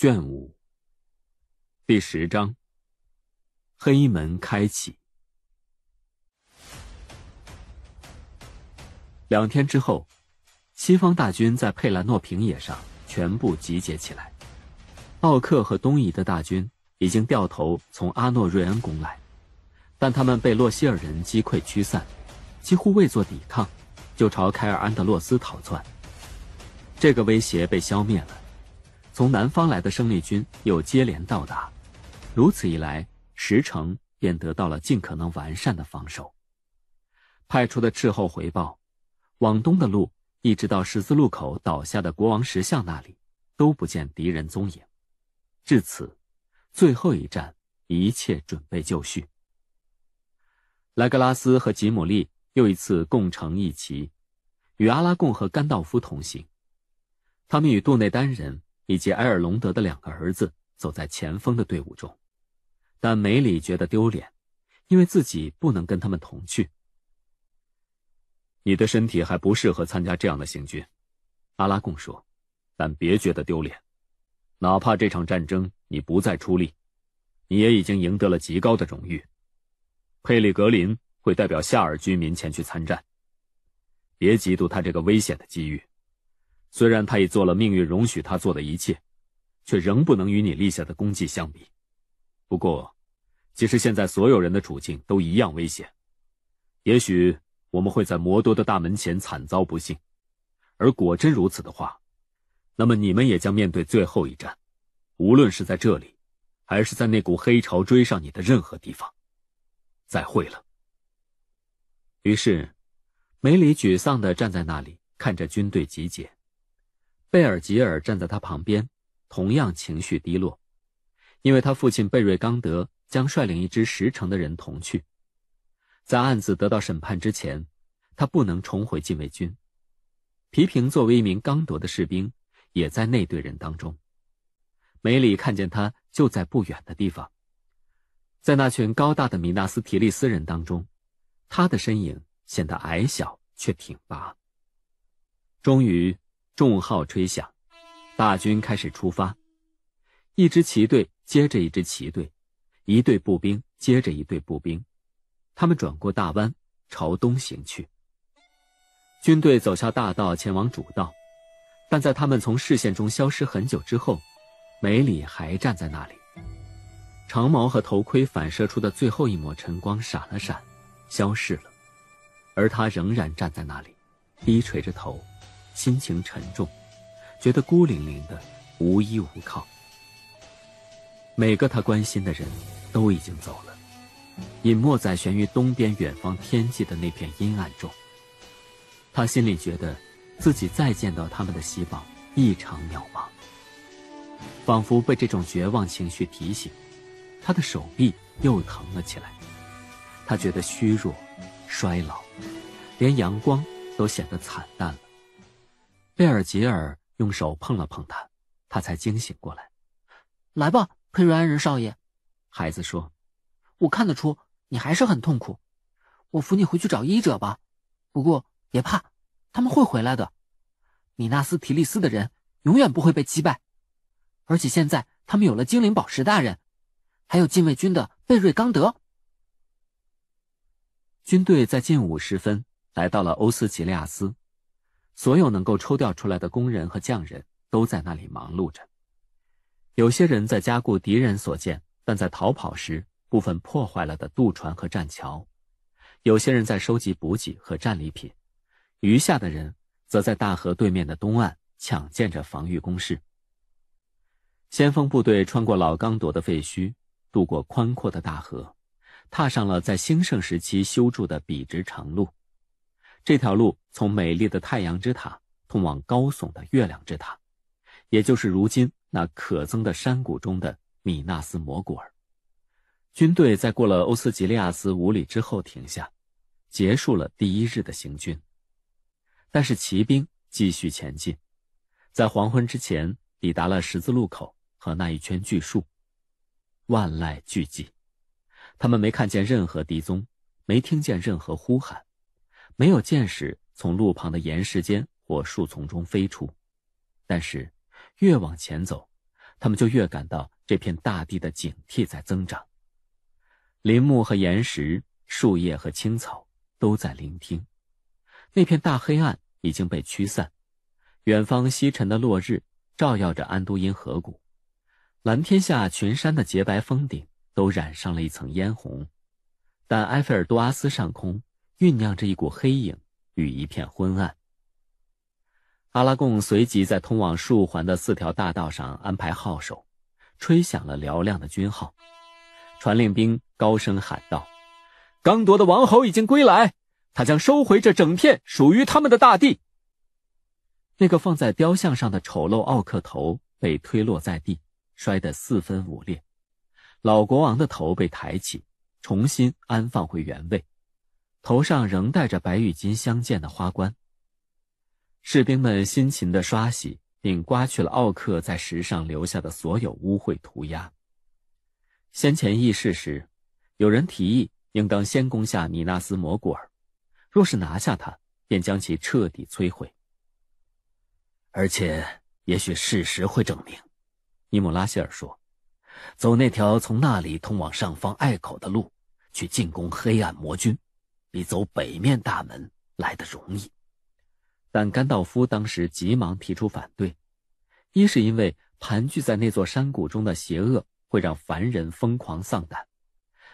卷五，第十章，黑门开启。两天之后，西方大军在佩兰诺平野上全部集结起来。奥克和东夷的大军已经掉头从阿诺瑞恩攻来，但他们被洛希尔人击溃驱散，几乎未做抵抗，就朝凯尔安德洛斯逃窜。这个威胁被消灭了。从南方来的生力军又接连到达，如此一来，石城便得到了尽可能完善的防守。派出的斥候回报，往东的路一直到十字路口倒下的国王石像那里，都不见敌人踪影。至此，最后一战一切准备就绪。莱格拉斯和吉姆利又一次共乘一骑，与阿拉贡和甘道夫同行。他们与杜内丹人。以及埃尔隆德的两个儿子走在前锋的队伍中，但梅里觉得丢脸，因为自己不能跟他们同去。你的身体还不适合参加这样的行军，阿拉贡说。但别觉得丢脸，哪怕这场战争你不再出力，你也已经赢得了极高的荣誉。佩里格林会代表夏尔居民前去参战。别嫉妒他这个危险的机遇。虽然他已做了命运容许他做的一切，却仍不能与你立下的功绩相比。不过，其实现在所有人的处境都一样危险。也许我们会在魔多的大门前惨遭不幸，而果真如此的话，那么你们也将面对最后一战，无论是在这里，还是在那股黑潮追上你的任何地方。再会了。于是，梅里沮丧地站在那里，看着军队集结。贝尔吉尔站在他旁边，同样情绪低落，因为他父亲贝瑞刚德将率领一支十成的人同去。在案子得到审判之前，他不能重回禁卫军。皮平作为一名刚铎的士兵，也在那队人当中。梅里看见他就在不远的地方，在那群高大的米纳斯提利斯人当中，他的身影显得矮小却挺拔。终于。众号吹响，大军开始出发，一支旗队接着一支旗队，一队步兵接着一队步兵，他们转过大弯，朝东行去。军队走下大道，前往主道，但在他们从视线中消失很久之后，梅里还站在那里，长矛和头盔反射出的最后一抹晨光闪了闪，消失了，而他仍然站在那里，低垂着头。心情沉重，觉得孤零零的，无依无靠。每个他关心的人，都已经走了，隐没在悬于东边远方天际的那片阴暗中。他心里觉得，自己再见到他们的希望异常渺茫。仿佛被这种绝望情绪提醒，他的手臂又疼了起来。他觉得虚弱，衰老，连阳光都显得惨淡了。贝尔吉尔用手碰了碰他，他才惊醒过来。来吧，佩瑞安人少爷，孩子说：“我看得出你还是很痛苦，我扶你回去找医者吧。不过别怕，他们会回来的。米纳斯提利斯的人永远不会被击败，而且现在他们有了精灵宝石大人，还有禁卫军的贝瑞刚德。军队在近午时分来到了欧斯吉利亚斯。”所有能够抽调出来的工人和匠人都在那里忙碌着。有些人在加固敌人所建，但在逃跑时部分破坏了的渡船和栈桥；有些人在收集补给和战利品；余下的人则在大河对面的东岸抢建着防御工事。先锋部队穿过老刚铎的废墟，渡过宽阔的大河，踏上了在兴盛时期修筑的笔直长路。这条路从美丽的太阳之塔通往高耸的月亮之塔，也就是如今那可憎的山谷中的米纳斯摩古尔。军队在过了欧斯吉利亚斯五里之后停下，结束了第一日的行军。但是骑兵继续前进，在黄昏之前抵达了十字路口和那一圈巨树，万籁俱寂。他们没看见任何敌踪，没听见任何呼喊。没有见识从路旁的岩石间或树丛中飞出，但是，越往前走，他们就越感到这片大地的警惕在增长。林木和岩石、树叶和青草都在聆听。那片大黑暗已经被驱散，远方西沉的落日照耀着安都因河谷，蓝天下群山的洁白峰顶都染上了一层嫣红，但埃菲尔多阿斯上空。酝酿着一股黑影与一片昏暗。阿拉贡随即在通往树环的四条大道上安排号手，吹响了嘹亮的军号。传令兵高声喊道：“刚铎的王侯已经归来，他将收回这整片属于他们的大地。”那个放在雕像上的丑陋奥克头被推落在地，摔得四分五裂。老国王的头被抬起，重新安放回原位。头上仍戴着白玉金相间的花冠。士兵们辛勤地刷洗并刮去了奥克在石上留下的所有污秽涂鸦。先前议事时，有人提议应当先攻下米纳斯摩古尔，若是拿下它，便将其彻底摧毁。而且，也许事实会证明，尼姆拉希尔说：“走那条从那里通往上方隘口的路，去进攻黑暗魔军。”比走北面大门来得容易，但甘道夫当时急忙提出反对，一是因为盘踞在那座山谷中的邪恶会让凡人疯狂丧胆，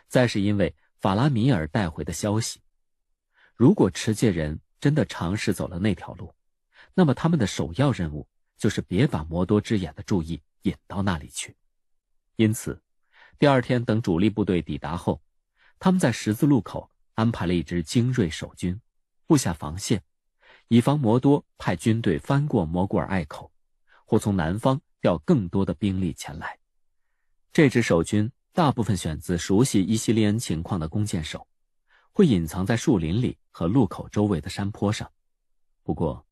再是因为法拉米尔带回的消息：如果持戒人真的尝试走了那条路，那么他们的首要任务就是别把魔多之眼的注意引到那里去。因此，第二天等主力部队抵达后，他们在十字路口。安排了一支精锐守军，布下防线，以防摩多派军队翻过摩古尔隘口，或从南方调更多的兵力前来。这支守军大部分选自熟悉伊西利恩情况的弓箭手，会隐藏在树林里和路口周围的山坡上。不过，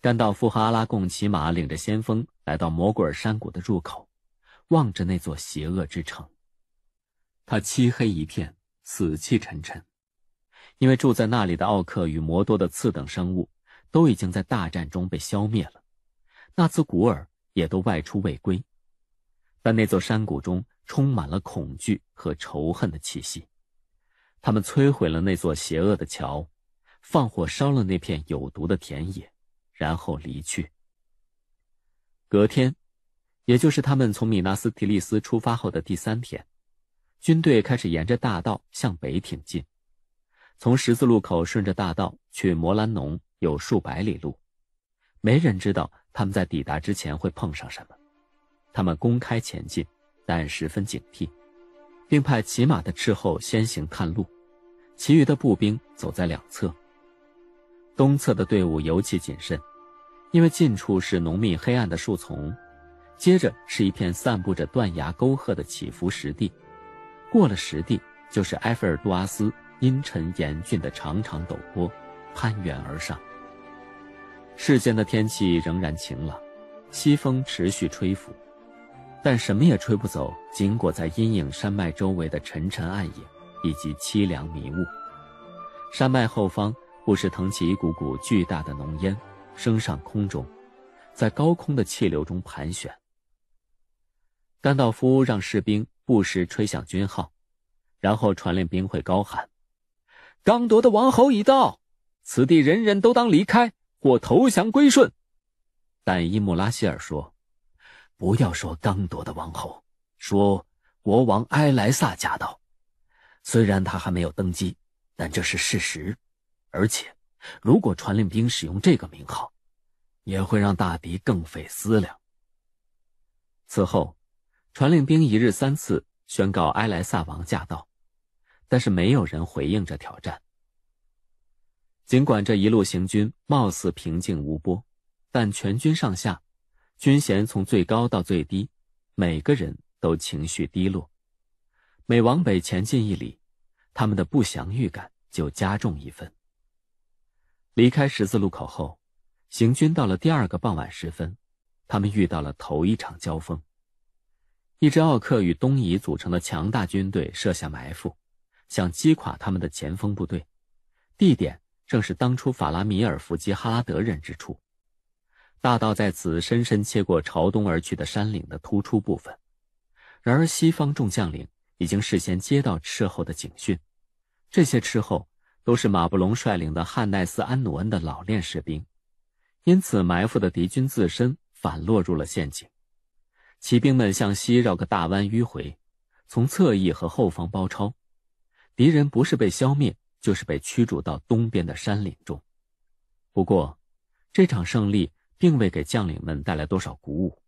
甘道夫和阿拉贡骑马领着先锋来到摩古尔山谷的入口，望着那座邪恶之城。他漆黑一片，死气沉沉。因为住在那里的奥克与魔多的次等生物，都已经在大战中被消灭了，纳兹古尔也都外出未归。但那座山谷中充满了恐惧和仇恨的气息。他们摧毁了那座邪恶的桥，放火烧了那片有毒的田野，然后离去。隔天，也就是他们从米纳斯提利斯出发后的第三天，军队开始沿着大道向北挺进。从十字路口顺着大道去摩兰农有数百里路，没人知道他们在抵达之前会碰上什么。他们公开前进，但十分警惕，并派骑马的斥候先行探路，其余的步兵走在两侧。东侧的队伍尤其谨慎，因为近处是浓密黑暗的树丛，接着是一片散布着断崖沟壑的起伏石地，过了石地就是埃菲尔杜阿斯。阴沉严峻的长长陡坡，攀援而上。世间的天气仍然晴朗，西风持续吹拂，但什么也吹不走紧裹在阴影山脉周围的沉沉暗影以及凄凉迷雾。山脉后方不时腾起一股股巨大的浓烟，升上空中，在高空的气流中盘旋。甘道夫让士兵不时吹响军号，然后传令兵会高喊。刚夺的王侯已到，此地人人都当离开或投降归顺。但伊木拉希尔说：“不要说刚夺的王侯，说国王埃莱萨驾到。虽然他还没有登基，但这是事实。而且，如果传令兵使用这个名号，也会让大敌更费思量。”此后，传令兵一日三次宣告埃莱萨王驾到。但是没有人回应这挑战。尽管这一路行军貌似平静无波，但全军上下，军衔从最高到最低，每个人都情绪低落。每往北前进一里，他们的不祥预感就加重一分。离开十字路口后，行军到了第二个傍晚时分，他们遇到了头一场交锋。一支奥克与东夷组成的强大军队设下埋伏。想击垮他们的前锋部队，地点正是当初法拉米尔伏击哈拉德人之处。大道在此深深切过朝东而去的山岭的突出部分。然而，西方众将领已经事先接到斥候的警讯，这些斥候都是马布隆率领的汉奈斯安努恩的老练士兵，因此埋伏的敌军自身反落入了陷阱。骑兵们向西绕个大弯迂回，从侧翼和后方包抄。敌人不是被消灭，就是被驱逐到东边的山岭中。不过，这场胜利并未给将领们带来多少鼓舞。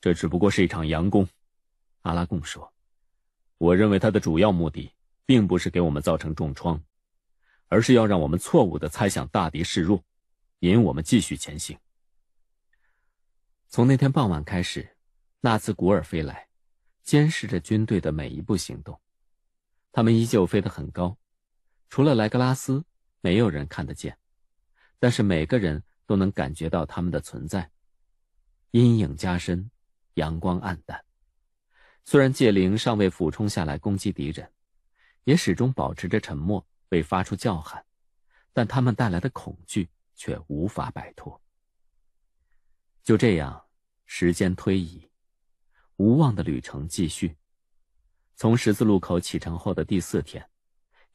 这只不过是一场佯攻，阿拉贡说：“我认为他的主要目的并不是给我们造成重创，而是要让我们错误的猜想大敌示弱，引我们继续前行。”从那天傍晚开始，纳兹古尔飞来，监视着军队的每一步行动。他们依旧飞得很高，除了莱格拉斯，没有人看得见。但是每个人都能感觉到他们的存在。阴影加深，阳光暗淡。虽然界灵尚未俯冲下来攻击敌人，也始终保持着沉默，未发出叫喊，但他们带来的恐惧却无法摆脱。就这样，时间推移，无望的旅程继续。从十字路口启程后的第四天，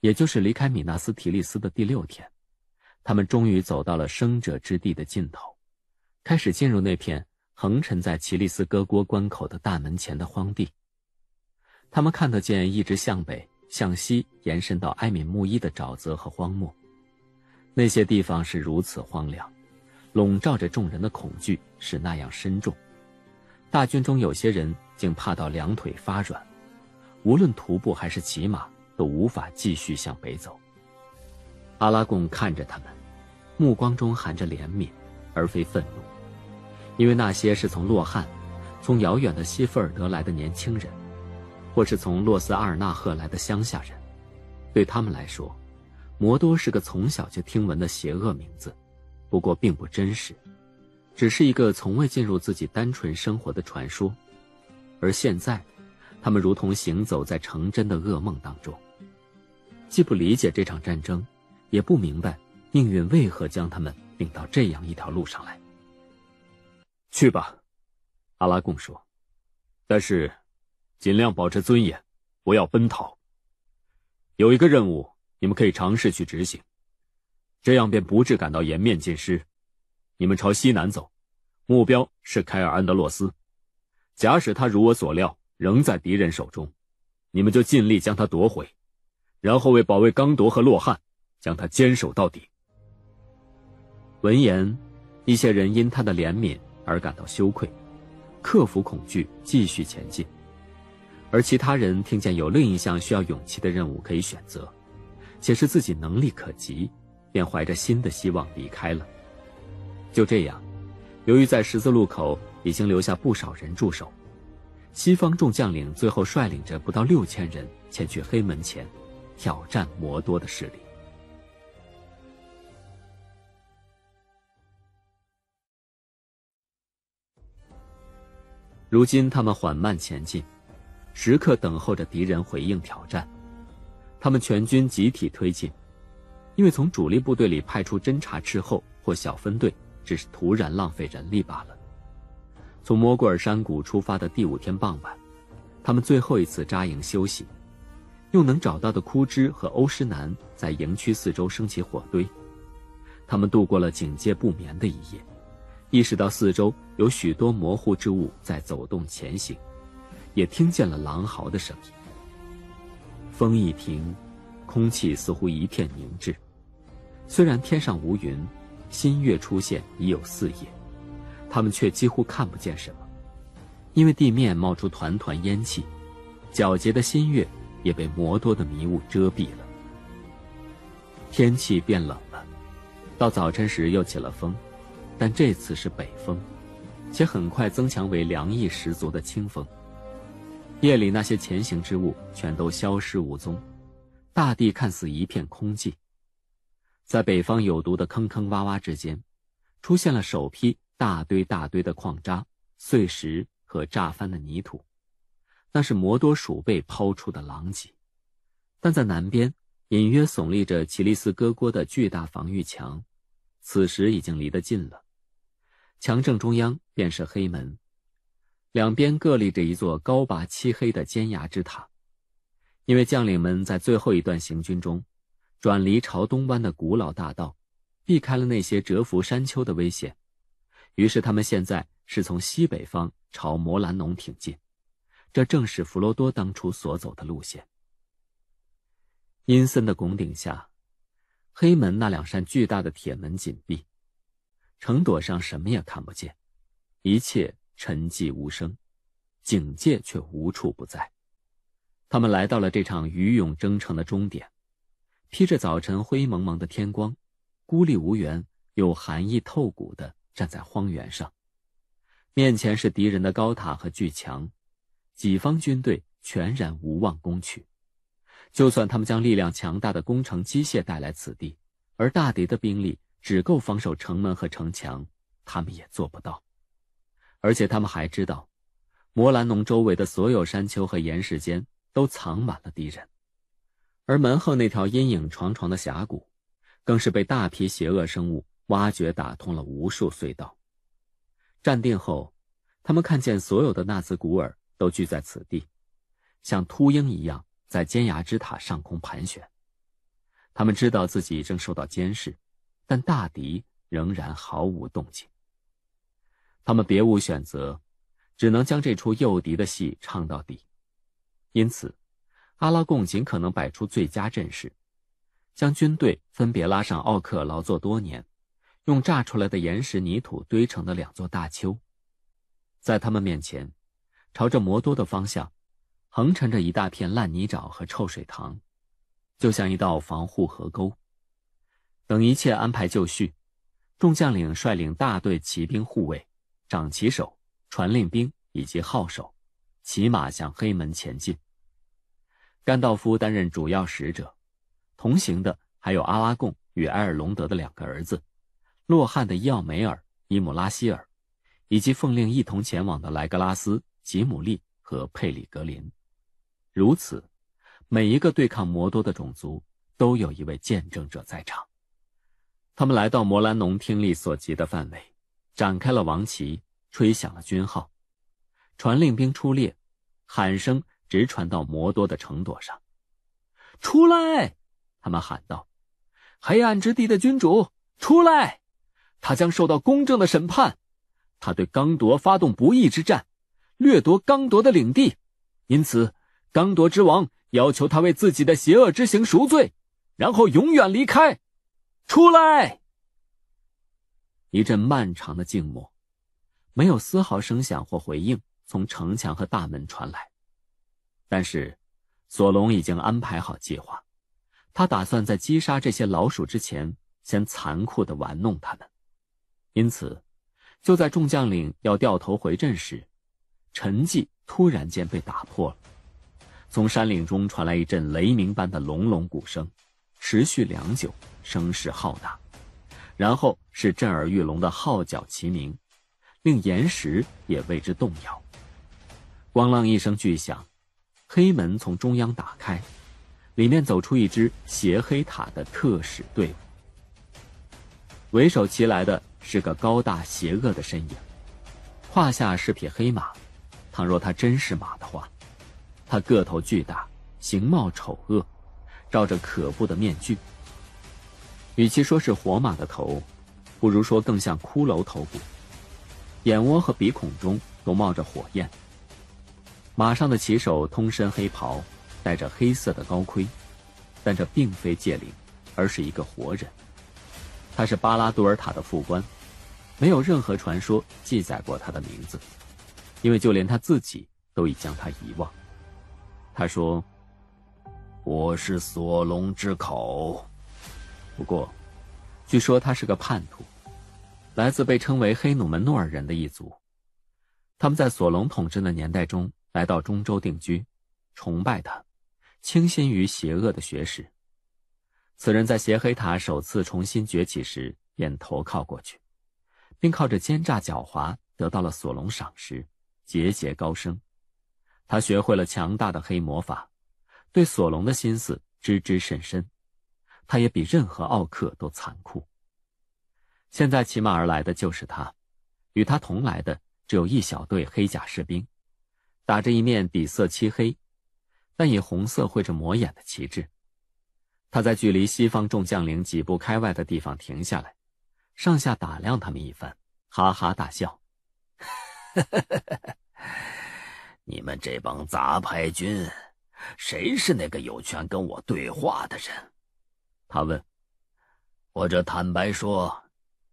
也就是离开米纳斯提利斯的第六天，他们终于走到了生者之地的尽头，开始进入那片横陈在奇利斯戈锅关口的大门前的荒地。他们看得见一直向北、向西延伸到埃敏木伊的沼泽和荒漠。那些地方是如此荒凉，笼罩着众人的恐惧是那样深重。大军中有些人竟怕到两腿发软。无论徒步还是骑马，都无法继续向北走。阿拉贡看着他们，目光中含着怜悯，而非愤怒，因为那些是从洛汗、从遥远的西弗尔德来的年轻人，或是从洛斯阿尔纳赫来的乡下人。对他们来说，摩多是个从小就听闻的邪恶名字，不过并不真实，只是一个从未进入自己单纯生活的传说。而现在。他们如同行走在成真的噩梦当中，既不理解这场战争，也不明白命运为何将他们领到这样一条路上来。去吧，阿拉贡说。但是，尽量保持尊严，不要奔逃。有一个任务你们可以尝试去执行，这样便不致感到颜面尽失。你们朝西南走，目标是凯尔安德洛斯。假使他如我所料。仍在敌人手中，你们就尽力将它夺回，然后为保卫刚铎和洛汉，将它坚守到底。闻言，一些人因他的怜悯而感到羞愧，克服恐惧继续前进；而其他人听见有另一项需要勇气的任务可以选择，且是自己能力可及，便怀着新的希望离开了。就这样，由于在十字路口已经留下不少人驻守。西方众将领最后率领着不到六千人前去黑门前，挑战摩多的势力。如今他们缓慢前进，时刻等候着敌人回应挑战。他们全军集体推进，因为从主力部队里派出侦察斥候或小分队，只是徒然浪费人力罢了。从摩古尔山谷出发的第五天傍晚，他们最后一次扎营休息，用能找到的枯枝和欧石南在营区四周升起火堆。他们度过了警戒不眠的一夜，意识到四周有许多模糊之物在走动前行，也听见了狼嚎的声音。风一停，空气似乎一片凝滞。虽然天上无云，新月出现已有四夜。他们却几乎看不见什么，因为地面冒出团团烟气，皎洁的新月也被魔多的迷雾遮蔽了。天气变冷了，到早晨时又起了风，但这次是北风，且很快增强为凉意十足的清风。夜里那些前行之物全都消失无踪，大地看似一片空寂。在北方有毒的坑坑洼洼之间，出现了首批。大堆大堆的矿渣、碎石和炸翻的泥土，那是摩多鼠辈抛出的狼藉。但在南边，隐约耸立着奇利斯戈郭的巨大防御墙，此时已经离得近了。墙正中央便是黑门，两边各立着一座高拔、漆黑的尖牙之塔。因为将领们在最后一段行军中，转离朝东湾的古老大道，避开了那些蛰伏山丘的危险。于是他们现在是从西北方朝摩兰农挺进，这正是弗罗多当初所走的路线。阴森的拱顶下，黑门那两扇巨大的铁门紧闭，城垛上什么也看不见，一切沉寂无声，警戒却无处不在。他们来到了这场鱼勇征程的终点，披着早晨灰蒙蒙的天光，孤立无援又寒意透骨的。站在荒原上，面前是敌人的高塔和巨墙，己方军队全然无望攻取。就算他们将力量强大的工程机械带来此地，而大敌的兵力只够防守城门和城墙，他们也做不到。而且他们还知道，摩兰农周围的所有山丘和岩石间都藏满了敌人，而门后那条阴影幢幢的峡谷，更是被大批邪恶生物。挖掘打通了无数隧道。站定后，他们看见所有的纳兹古尔都聚在此地，像秃鹰一样在尖牙之塔上空盘旋。他们知道自己正受到监视，但大敌仍然毫无动静。他们别无选择，只能将这出诱敌的戏唱到底。因此，阿拉贡尽可能摆出最佳阵势，将军队分别拉上奥克劳作多年。用炸出来的岩石泥土堆成的两座大丘，在他们面前，朝着魔多的方向，横沉着一大片烂泥沼和臭水塘，就像一道防护河沟。等一切安排就绪，众将领率领大队骑兵护卫、长旗手、传令兵以及号手，骑马向黑门前进。甘道夫担任主要使者，同行的还有阿拉贡与埃尔隆德的两个儿子。洛汉的伊奥梅尔、伊姆拉希尔，以及奉令一同前往的莱格拉斯、吉姆利和佩里格林，如此，每一个对抗魔多的种族都有一位见证者在场。他们来到摩兰农听力所及的范围，展开了王旗，吹响了军号，传令兵出列，喊声直传到魔多的城垛上。出来！他们喊道：“黑暗之地的君主，出来！”他将受到公正的审判。他对刚铎发动不义之战，掠夺刚铎的领地，因此，刚铎之王要求他为自己的邪恶之行赎罪，然后永远离开。出来。一阵漫长的静默，没有丝毫声响或回应从城墙和大门传来。但是，索隆已经安排好计划，他打算在击杀这些老鼠之前，先残酷的玩弄他们。因此，就在众将领要掉头回阵时，沉寂突然间被打破了。从山岭中传来一阵雷鸣般的隆隆鼓声，持续良久，声势浩大。然后是震耳欲聋的号角齐鸣，令岩石也为之动摇。咣啷一声巨响，黑门从中央打开，里面走出一支斜黑塔的特使队伍，为首骑来的。是个高大邪恶的身影，胯下是匹黑马。倘若他真是马的话，他个头巨大，形貌丑恶，罩着可怖的面具。与其说是活马的头，不如说更像骷髅头骨。眼窝和鼻孔中都冒着火焰。马上的骑手通身黑袍，戴着黑色的高盔，但这并非界灵，而是一个活人。他是巴拉杜尔塔的副官，没有任何传说记载过他的名字，因为就连他自己都已将他遗忘。他说：“我是索隆之口。”不过，据说他是个叛徒，来自被称为黑努门诺尔人的一族。他们在索隆统治的年代中来到中州定居，崇拜他，倾心于邪恶的学识。此人在邪黑塔首次重新崛起时便投靠过去，并靠着奸诈狡猾得到了索隆赏识，节节高升。他学会了强大的黑魔法，对索隆的心思知之甚深。他也比任何奥克都残酷。现在骑马而来的就是他，与他同来的只有一小队黑甲士兵，打着一面底色漆黑，但以红色绘着魔眼的旗帜。他在距离西方众将领几步开外的地方停下来，上下打量他们一番，哈哈大笑：“ 你们这帮杂牌军，谁是那个有权跟我对话的人？”他问，“或者坦白说，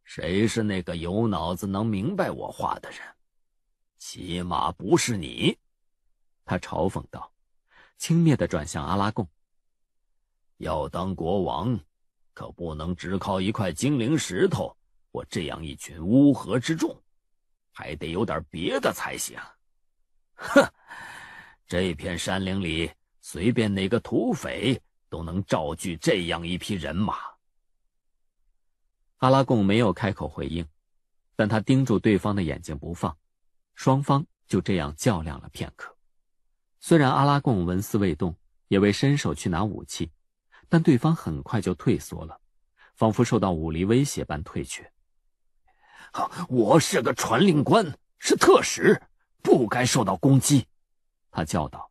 谁是那个有脑子能明白我话的人？起码不是你。”他嘲讽道，轻蔑的转向阿拉贡。要当国王，可不能只靠一块精灵石头或这样一群乌合之众，还得有点别的才行。哼，这片山林里，随便哪个土匪都能召集这样一批人马。阿拉贡没有开口回应，但他盯住对方的眼睛不放，双方就这样较量了片刻。虽然阿拉贡纹丝未动，也未伸手去拿武器。但对方很快就退缩了，仿佛受到武力威胁般退却。我是个传令官，是特使，不该受到攻击，他叫道。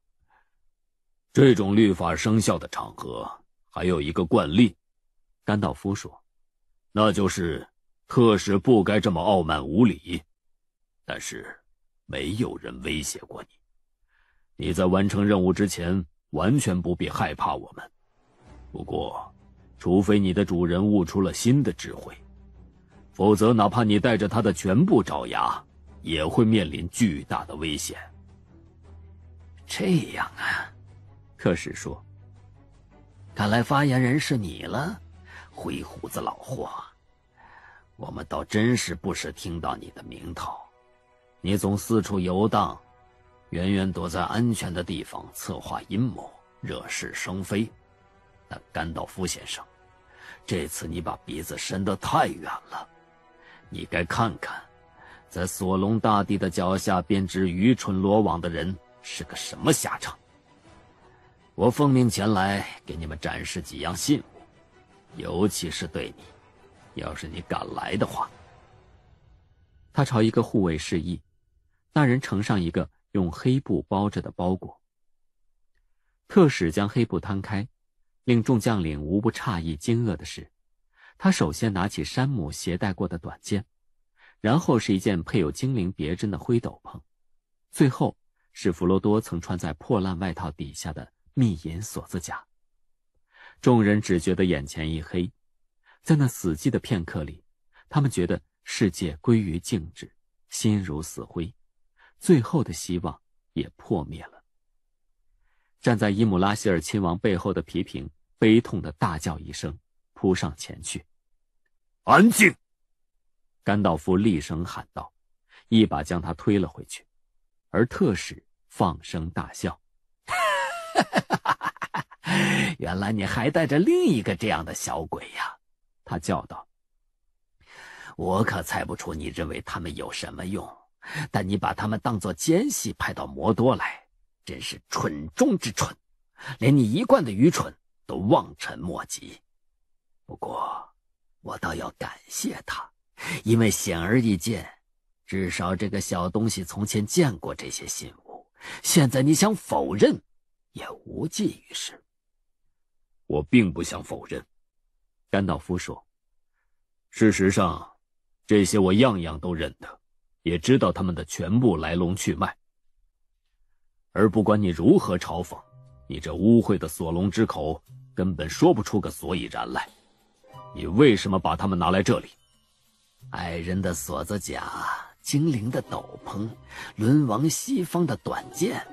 这种律法生效的场合还有一个惯例，甘道夫说，那就是特使不该这么傲慢无礼。但是，没有人威胁过你，你在完成任务之前完全不必害怕我们。不过，除非你的主人悟出了新的智慧，否则哪怕你带着他的全部爪牙，也会面临巨大的危险。这样啊，可使说。看来发言人是你了，灰胡子老霍，我们倒真是不时听到你的名头，你总四处游荡，远远躲在安全的地方策划阴谋，惹是生非。那甘道夫先生，这次你把鼻子伸得太远了，你该看看，在索隆大帝的脚下编织愚蠢罗网的人是个什么下场。我奉命前来给你们展示几样信物，尤其是对你，要是你敢来的话。他朝一个护卫示意，那人呈上一个用黑布包着的包裹。特使将黑布摊开。令众将领无不诧异、惊愕的是，他首先拿起山姆携带过的短剑，然后是一件配有精灵别针的灰斗篷，最后是弗罗多曾穿在破烂外套底下的秘银锁子甲。众人只觉得眼前一黑，在那死寂的片刻里，他们觉得世界归于静止，心如死灰，最后的希望也破灭了。站在伊姆拉希尔亲王背后的皮平。悲痛的大叫一声，扑上前去。安静！甘道夫厉声喊道，一把将他推了回去。而特使放声大笑：“ 原来你还带着另一个这样的小鬼呀！”他叫道，“我可猜不出你认为他们有什么用，但你把他们当作奸细派到摩多来，真是蠢中之蠢，连你一贯的愚蠢。”都望尘莫及。不过，我倒要感谢他，因为显而易见，至少这个小东西从前见过这些信物。现在你想否认，也无济于事。我并不想否认，甘道夫说。事实上，这些我样样都认得，也知道他们的全部来龙去脉。而不管你如何嘲讽，你这污秽的索隆之口。根本说不出个所以然来。你为什么把他们拿来这里？矮人的锁子甲，精灵的斗篷，轮王西方的短剑，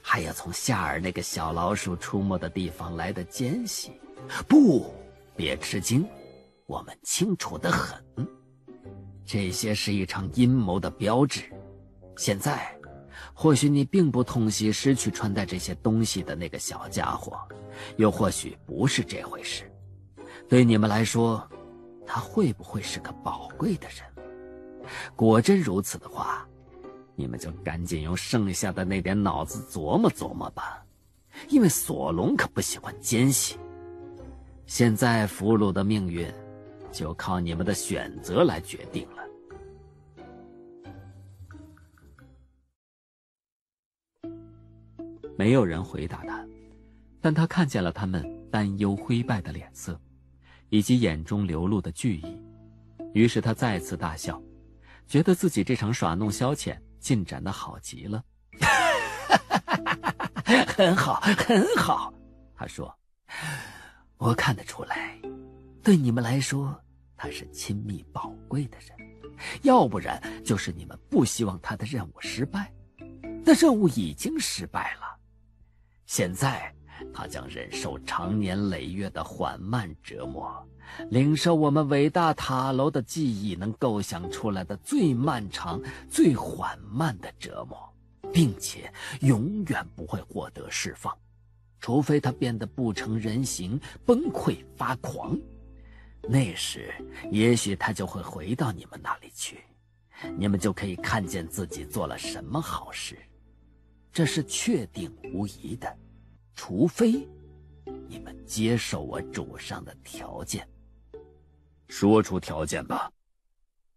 还有从夏尔那个小老鼠出没的地方来的奸细。不，别吃惊，我们清楚的很。这些是一场阴谋的标志。现在。或许你并不痛惜失去穿戴这些东西的那个小家伙，又或许不是这回事。对你们来说，他会不会是个宝贵的人？果真如此的话，你们就赶紧用剩下的那点脑子琢磨琢磨吧，因为索隆可不喜欢奸细。现在俘虏的命运，就靠你们的选择来决定了。没有人回答他，但他看见了他们担忧灰败的脸色，以及眼中流露的惧意。于是他再次大笑，觉得自己这场耍弄消遣进展的好极了，很好，很好。他说：“我看得出来，对你们来说他是亲密宝贵的人，要不然就是你们不希望他的任务失败。那任务已经失败了。”现在，他将忍受长年累月的缓慢折磨，领受我们伟大塔楼的记忆能构想出来的最漫长、最缓慢的折磨，并且永远不会获得释放，除非他变得不成人形、崩溃发狂，那时也许他就会回到你们那里去，你们就可以看见自己做了什么好事。这是确定无疑的，除非你们接受我主上的条件。说出条件吧，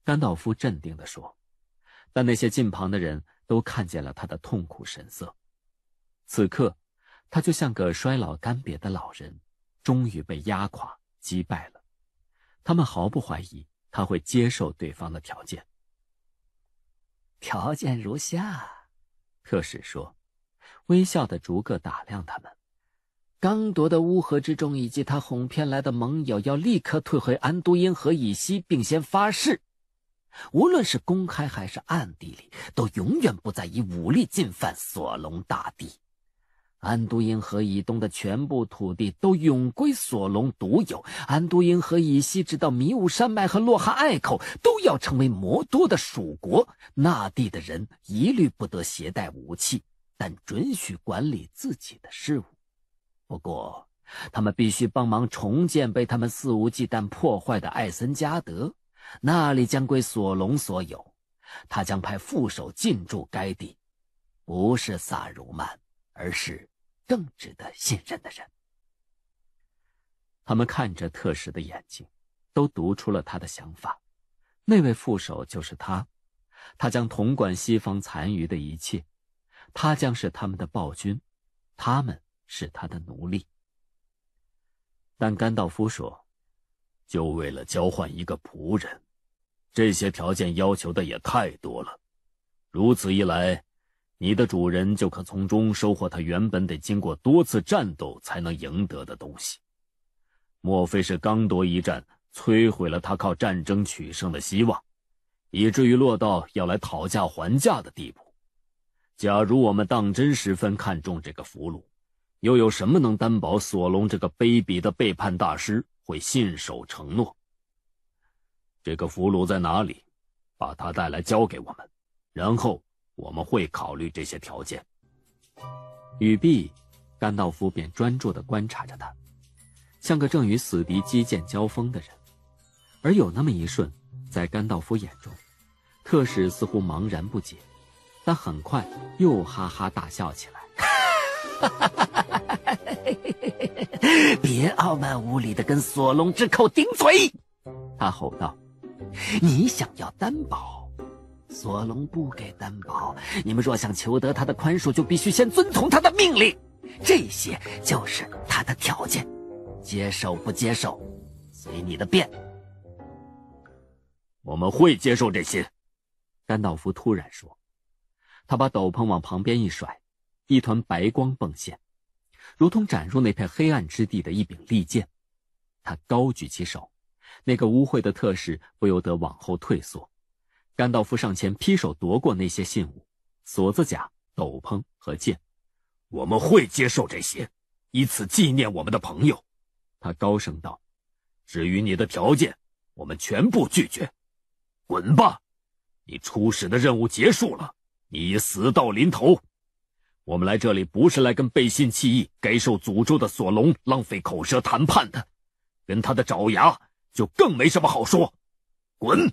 甘道夫镇定的说，但那些近旁的人都看见了他的痛苦神色。此刻，他就像个衰老干瘪的老人，终于被压垮击败了。他们毫不怀疑他会接受对方的条件。条件如下。特使说，微笑的逐个打量他们，刚夺的乌合之众以及他哄骗来的盟友，要立刻退回安都因河以西，并先发誓，无论是公开还是暗地里，都永远不再以武力进犯索隆大帝。安都因河以东的全部土地都永归索隆独有，安都因河以西直到迷雾山脉和洛哈隘口，都要成为魔多的属国。那地的人一律不得携带武器，但准许管理自己的事务。不过，他们必须帮忙重建被他们肆无忌惮破坏的艾森加德，那里将归索隆所有，他将派副手进驻该地，不是萨茹曼，而是。更值得信任的人。他们看着特使的眼睛，都读出了他的想法。那位副手就是他，他将统管西方残余的一切，他将是他们的暴君，他们是他的奴隶。但甘道夫说：“就为了交换一个仆人，这些条件要求的也太多了。如此一来。”你的主人就可从中收获他原本得经过多次战斗才能赢得的东西，莫非是刚夺一战摧毁了他靠战争取胜的希望，以至于落到要来讨价还价的地步？假如我们当真十分看重这个俘虏，又有什么能担保索隆这个卑鄙的背叛大师会信守承诺？这个俘虏在哪里？把他带来交给我们，然后。我们会考虑这些条件。语毕，甘道夫便专注的观察着他，像个正与死敌击剑交锋的人。而有那么一瞬，在甘道夫眼中，特使似乎茫然不解，但很快又哈哈大笑起来。别傲慢无礼的跟索隆之寇顶嘴！他吼道：“你想要担保？”索隆不给担保，你们若想求得他的宽恕，就必须先遵从他的命令。这些就是他的条件，接受不接受，随你的便。我们会接受这些。”甘道夫突然说，他把斗篷往旁边一甩，一团白光迸现，如同斩入那片黑暗之地的一柄利剑。他高举起手，那个污秽的特使不由得往后退缩。甘道夫上前劈手夺过那些信物、锁子甲、斗篷和剑，我们会接受这些，以此纪念我们的朋友。他高声道：“至于你的条件，我们全部拒绝。滚吧！你出使的任务结束了，你已死到临头。我们来这里不是来跟背信弃义、该受诅咒的索隆浪费口舌谈判的，跟他的爪牙就更没什么好说。滚！”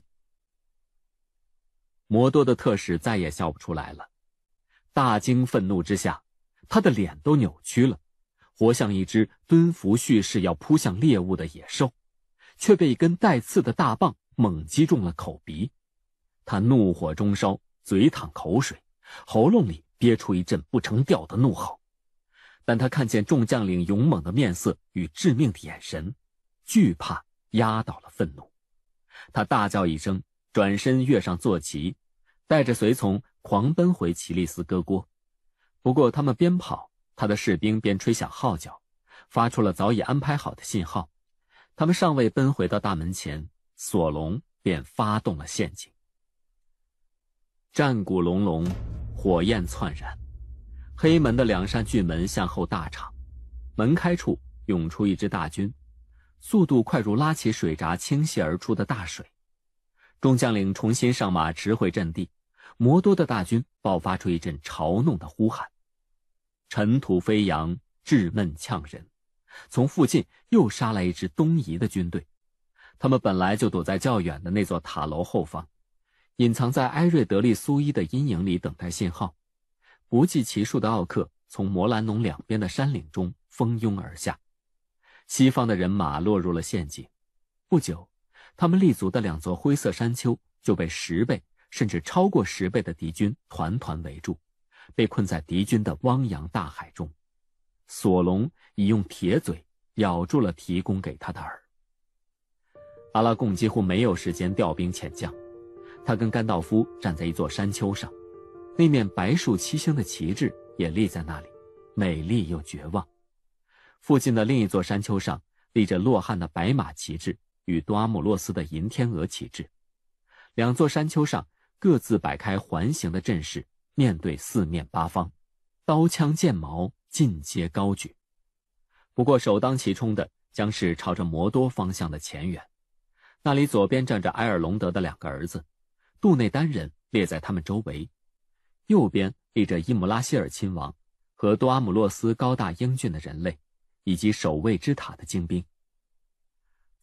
摩多的特使再也笑不出来了，大惊愤怒之下，他的脸都扭曲了，活像一只蹲伏蓄势要扑向猎物的野兽，却被一根带刺的大棒猛击中了口鼻。他怒火中烧，嘴淌口水，喉咙里憋出一阵不成调的怒吼。但他看见众将领勇猛的面色与致命的眼神，惧怕压倒了愤怒。他大叫一声。转身跃上坐骑，带着随从狂奔回奇利斯戈国。不过，他们边跑，他的士兵边吹响号角，发出了早已安排好的信号。他们尚未奔回到大门前，索隆便发动了陷阱。战鼓隆隆，火焰窜燃，黑门的两扇巨门向后大敞，门开处涌出一支大军，速度快如拉起水闸倾泻而出的大水。众将领重新上马，驰回阵地。魔多的大军爆发出一阵嘲弄的呼喊，尘土飞扬，炙闷呛人。从附近又杀来一支东夷的军队，他们本来就躲在较远的那座塔楼后方，隐藏在埃瑞德利苏伊的阴影里，等待信号。不计其数的奥克从摩兰农两边的山岭中蜂拥而下，西方的人马落入了陷阱。不久。他们立足的两座灰色山丘就被十倍甚至超过十倍的敌军团团围住，被困在敌军的汪洋大海中。索隆已用铁嘴咬住了提供给他的饵。阿拉贡几乎没有时间调兵遣将，他跟甘道夫站在一座山丘上，那面白树七星的旗帜也立在那里，美丽又绝望。附近的另一座山丘上立着洛汉的白马旗帜。与多阿姆洛斯的银天鹅旗帜，两座山丘上各自摆开环形的阵势，面对四面八方，刀枪剑矛尽皆高举。不过，首当其冲的将是朝着摩多方向的前缘，那里左边站着埃尔隆德的两个儿子，杜内丹人列在他们周围，右边立着伊姆拉希尔亲王，和多阿姆洛斯高大英俊的人类，以及守卫之塔的精兵。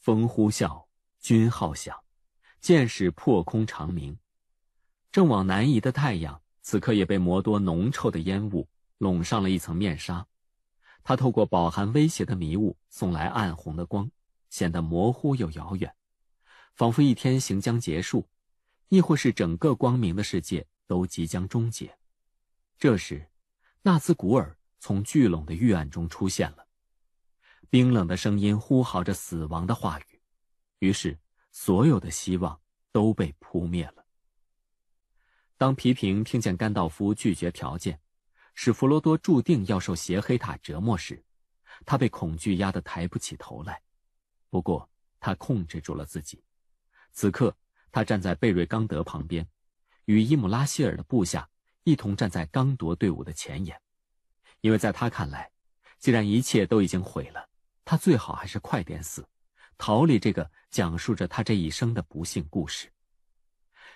风呼啸，军号响，箭矢破空长鸣。正往南移的太阳，此刻也被摩多浓臭的烟雾笼上了一层面纱。它透过饱含威胁的迷雾送来暗红的光，显得模糊又遥远，仿佛一天行将结束，亦或是整个光明的世界都即将终结。这时，纳斯古尔从聚拢的预案中出现了。冰冷的声音呼号着死亡的话语，于是所有的希望都被扑灭了。当皮平听见甘道夫拒绝条件，使弗罗多注定要受邪黑塔折磨时，他被恐惧压得抬不起头来。不过他控制住了自己。此刻，他站在贝瑞刚德旁边，与伊姆拉希尔的部下一同站在刚铎队伍的前沿，因为在他看来，既然一切都已经毁了。他最好还是快点死，逃离这个讲述着他这一生的不幸故事。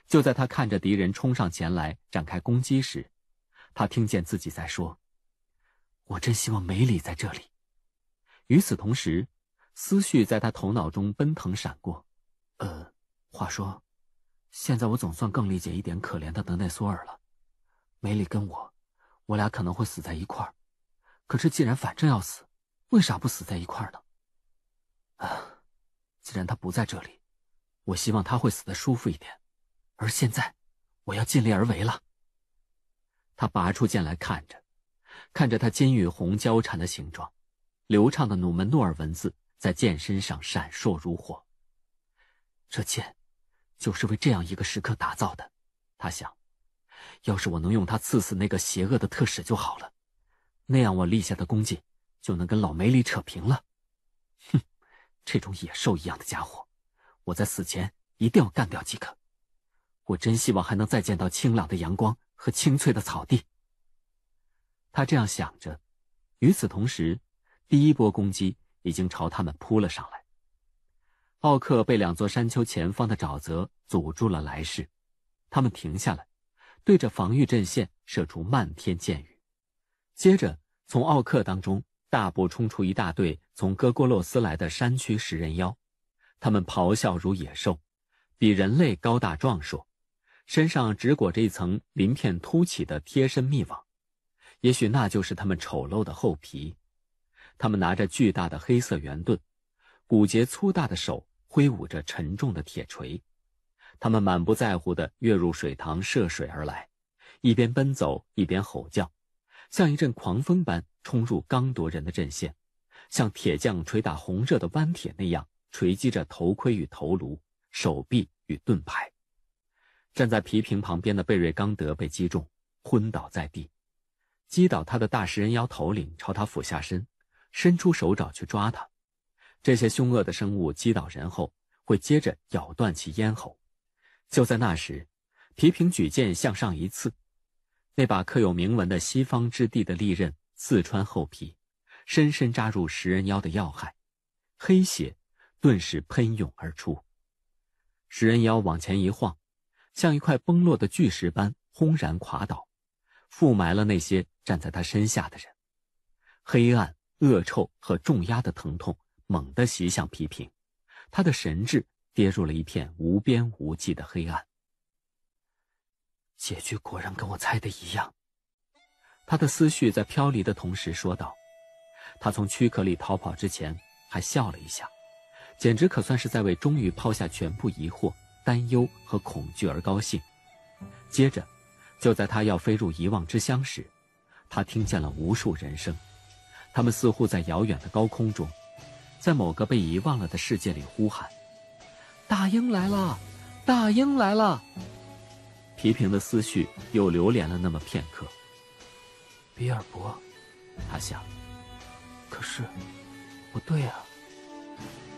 就在他看着敌人冲上前来展开攻击时，他听见自己在说：“我真希望梅里在这里。”与此同时，思绪在他头脑中奔腾闪过。呃，话说，现在我总算更理解一点可怜的德奈索尔了。梅里跟我，我俩可能会死在一块儿。可是既然反正要死。为啥不死在一块儿呢？啊，既然他不在这里，我希望他会死的舒服一点。而现在，我要尽力而为了。他拔出剑来，看着，看着他金与红交缠的形状，流畅的努门诺尔文字在剑身上闪烁如火。这剑，就是为这样一个时刻打造的。他想，要是我能用它刺死那个邪恶的特使就好了，那样我立下的功绩。就能跟老梅里扯平了，哼！这种野兽一样的家伙，我在死前一定要干掉几个。我真希望还能再见到清朗的阳光和青翠的草地。他这样想着，与此同时，第一波攻击已经朝他们扑了上来。奥克被两座山丘前方的沼泽阻住了来势，他们停下来，对着防御阵线射出漫天箭雨，接着从奥克当中。大步冲出一大队从哥郭洛斯来的山区食人妖，他们咆哮如野兽，比人类高大壮硕，身上只裹着一层鳞片凸起的贴身密网，也许那就是他们丑陋的厚皮。他们拿着巨大的黑色圆盾，骨节粗大的手挥舞着沉重的铁锤，他们满不在乎地跃入水塘涉水而来，一边奔走一边吼叫。像一阵狂风般冲入刚夺人的阵线，像铁匠捶打红热的弯铁那样锤击着头盔与头颅、手臂与盾牌。站在皮平旁边的贝瑞刚德被击中，昏倒在地。击倒他的大食人妖头领朝他俯下身，伸出手爪去抓他。这些凶恶的生物击倒人后，会接着咬断其咽喉。就在那时，皮平举剑向上一刺。那把刻有铭文的西方之地的利刃刺穿厚皮，深深扎入食人妖的要害，黑血顿时喷涌而出。食人妖往前一晃，像一块崩落的巨石般轰然垮倒，覆埋了那些站在他身下的人。黑暗、恶臭和重压的疼痛猛地袭向皮平，他的神智跌入了一片无边无际的黑暗。结局果然跟我猜的一样。他的思绪在飘离的同时说道：“他从躯壳里逃跑之前还笑了一下，简直可算是在为终于抛下全部疑惑、担忧和恐惧而高兴。”接着，就在他要飞入遗忘之乡时，他听见了无数人声，他们似乎在遥远的高空中，在某个被遗忘了的世界里呼喊：“大鹰来了，大鹰来了。”皮平的思绪又流连了那么片刻。比尔博，他想。可是，不对啊。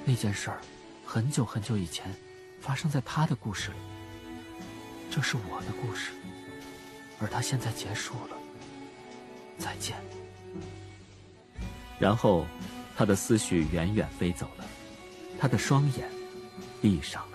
那件事儿，很久很久以前，发生在他的故事里。这是我的故事，而他现在结束了。再见。然后，他的思绪远远飞走了，他的双眼闭上。